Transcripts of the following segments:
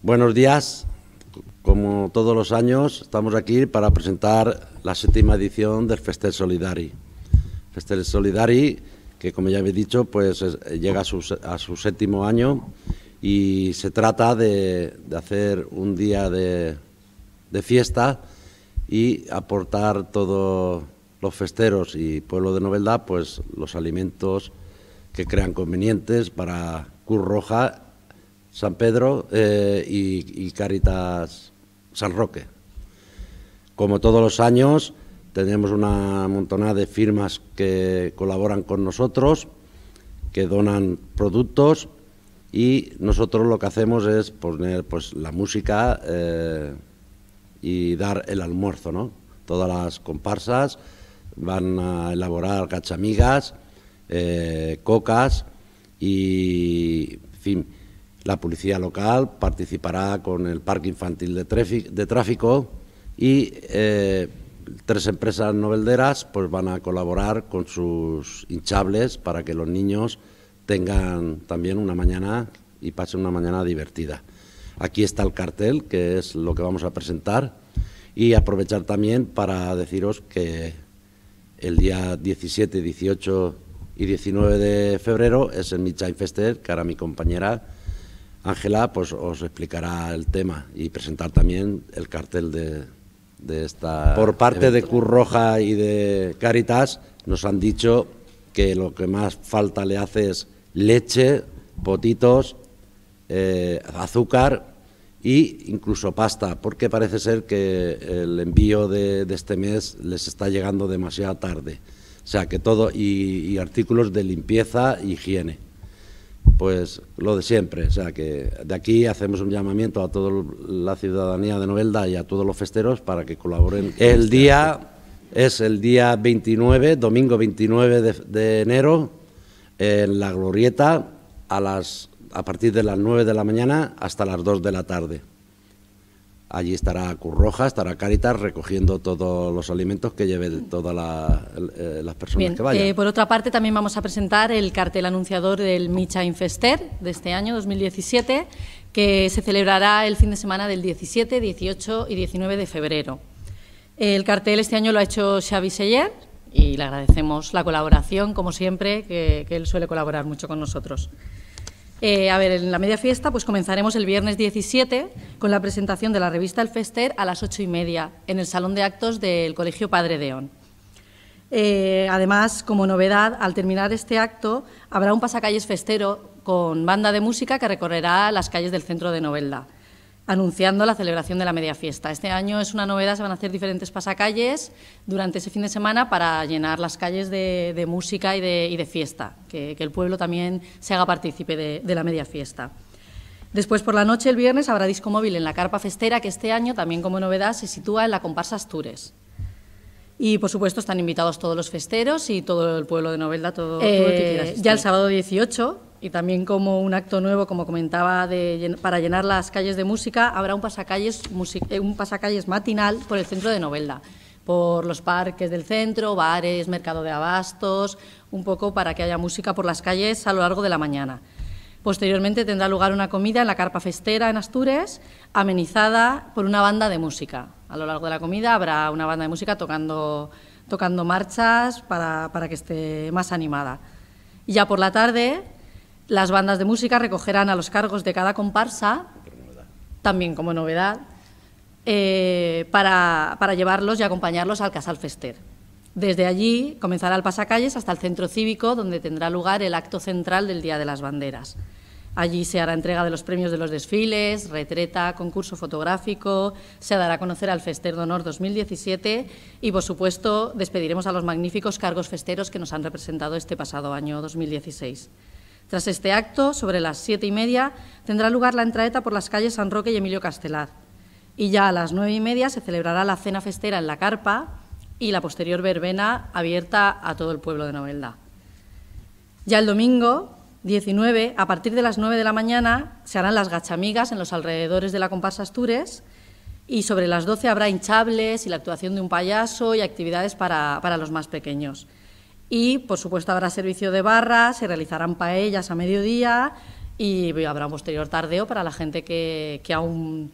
Buenos días. Como todos los años, estamos aquí para presentar la séptima edición del Festel Solidari. Festel Solidari, que como ya he dicho, pues eh, llega a su, séptimo año y se trata de, hacer un día de, fiesta y aportar todos los festeros y pueblo de Noveldad pues los alimentos que crean convenientes para Cruz Roja San Pedro eh, y, Caritas San Roque. Como todos los años, tenemos una montonada de firmas que colaboran con nosotros, que donan productos y nosotros lo que hacemos es poner pues, la música eh, y dar el almuerzo. ¿no? Todas las comparsas van a elaborar cachamigas, eh, cocas y, en fin, la policía local participará con el parque infantil de, tráfico y eh, tres empresas novelderas pues, van a colaborar con sus hinchables para que los niños tengan también una mañana y pasen una mañana divertida. Aquí está el cartel, que es lo que vamos a presentar, y aprovechar también para deciros que el día 17, 18 y 19 de febrero es el Midtime Fester, que era mi compañera Ángela pues, os explicará el tema y presentar también el cartel de, esta... Por parte de Cruz Roja y de Caritas nos han dicho que lo que más falta le hace es leche, potitos, eh, azúcar e incluso pasta, porque parece ser que el envío de, este mes les está llegando demasiado tarde. O sea, que todo, y, y artículos de limpieza, higiene pues lo de siempre, o sea que de aquí hacemos un llamamiento a toda la ciudadanía de Novelda y a todos los festeros para que colaboren. El día es el día 29, domingo 29 de, enero, en la Glorieta, a, las, a partir de las 9 de la mañana hasta las 2 de la tarde. Allí estará Curroja, estará Caritas recogiendo todos los alimentos que lleve todas eh, las personas que vayan. Eh, por otra parte, también vamos a presentar el cartel anunciador del Micha Infester de este año 2017, que se celebrará el fin de semana del 17, 18 y 19 de febrero. El cartel este año lo ha hecho Xavi Seyer y le agradecemos la colaboración, como siempre, que él suele colaborar mucho con nosotros. Eh, a ver, en la media fiesta pues comenzaremos el viernes 17 con la presentación de la revista El Fester a las ocho y media en el Salón de Actos del Colegio Padre Deón. Eh, además, como novedad, al terminar este acto habrá un pasacalles festero con banda de música que recorrerá las calles del centro de Novelda anunciando la celebración de la media fiesta. Este año es una novedad, se van a hacer diferentes pasacalles durante ese fin de semana para llenar las calles de, música y de, fiesta, que, el pueblo también se haga partícipe de, la media fiesta. Después, por la noche, el viernes, habrá disco móvil en la carpa festera, que este año, también como novedad, se sitúa en la comparsa Astures. Y, por supuesto, están invitados todos los festeros y todo el pueblo de Novelda, todo, que eh, quieras. Ya el sábado 18 y también como un acto nuevo, como comentaba, para llenar las calles de música, habrá un pasacalles, eh, un matinal por el centro de Novelda, por los parques del centro, bares, mercado de abastos, un poco para que haya música por las calles a lo largo de la mañana. Posteriormente tendrá lugar una comida en la carpa festera en Astures, amenizada por una banda de música. A lo largo de la comida habrá una banda de música tocando, tocando marchas para, para que esté más animada. Y ya por la tarde las bandas de música recogerán a los cargos de cada comparsa, también como novedad, eh, para, para, llevarlos y acompañarlos al Casal Fester. Desde allí comenzará el pasacalles hasta el centro cívico, donde tendrá lugar el acto central del Día de las Banderas. Allí se hará entrega de los premios de los desfiles, retreta, concurso fotográfico, se dará a conocer al Fester de Honor 2017 y, por supuesto, despediremos a los magníficos cargos festeros que nos han representado este pasado año 2016. Tras este acto, sobre las siete y media, tendrá lugar la entraeta por las calles San Roque y Emilio Castelar. Y ya a las nueve y media se celebrará la cena festera en la carpa y la posterior verbena abierta a todo el pueblo de Novelda. Ya el domingo 19, a partir de las nueve de la mañana, se harán las gachamigas en los alrededores de la comparsa Astures y sobre las doce, habrá hinchables y la actuación de un payaso y actividades para los más pequeños. Y, por supuesto, habrá servicio de barra, se realizarán paellas a mediodía y habrá un posterior tardeo para la gente que, que aún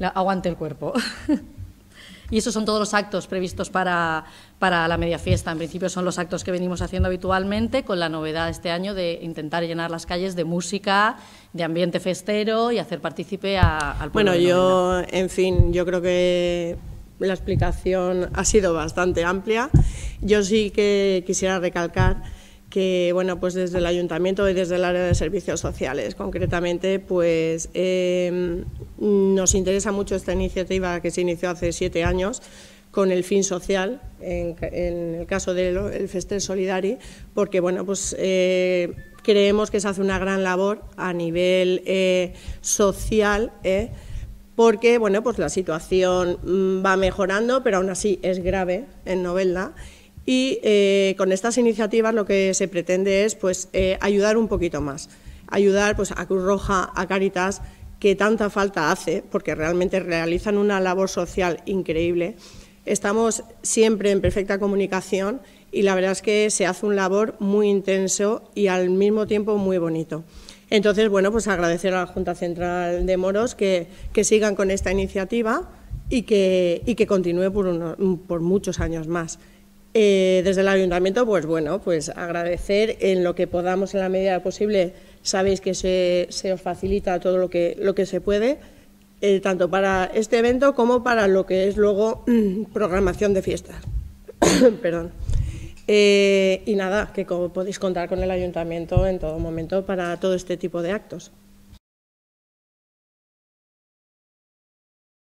aguante el cuerpo. y esos son todos los actos previstos para, la media fiesta. En principio son los actos que venimos haciendo habitualmente, con la novedad este año de intentar llenar las calles de música, de ambiente festero y hacer partícipe al pueblo. Bueno, yo, en fin, yo creo que la explicación ha sido bastante amplia yo sí que quisiera recalcar que bueno pues desde el ayuntamiento y desde el área de servicios sociales concretamente pues em, nos interesa mucho esta iniciativa que se inició hace siete años con el fin social en, el caso del el Solidari porque bueno pues eh, creemos que se hace una gran labor a nivel eh, social eh, porque bueno pues la situación mm, va mejorando pero aún así es grave en Novelda y eh, con estas iniciativas lo que se pretende es pues, eh, ayudar un poquito más, ayudar pues, a Cruz Roja, a Caritas, que tanta falta hace, porque realmente realizan una labor social increíble. Estamos siempre en perfecta comunicación y la verdad es que se hace un labor muy intenso y al mismo tiempo muy bonito. Entonces, bueno, pues agradecer a la Junta Central de Moros que, que sigan con esta iniciativa y que, continúe por muchos años más. Eh, desde el ayuntamiento, pues bueno, pues agradecer en lo que podamos en la medida posible. Sabéis que se, os facilita todo lo que, se puede, eh, tanto para este evento como para lo que es luego mm, programación de fiestas. Perdón. Eh, y nada, que podéis contar con el ayuntamiento en todo momento para todo este tipo de actos.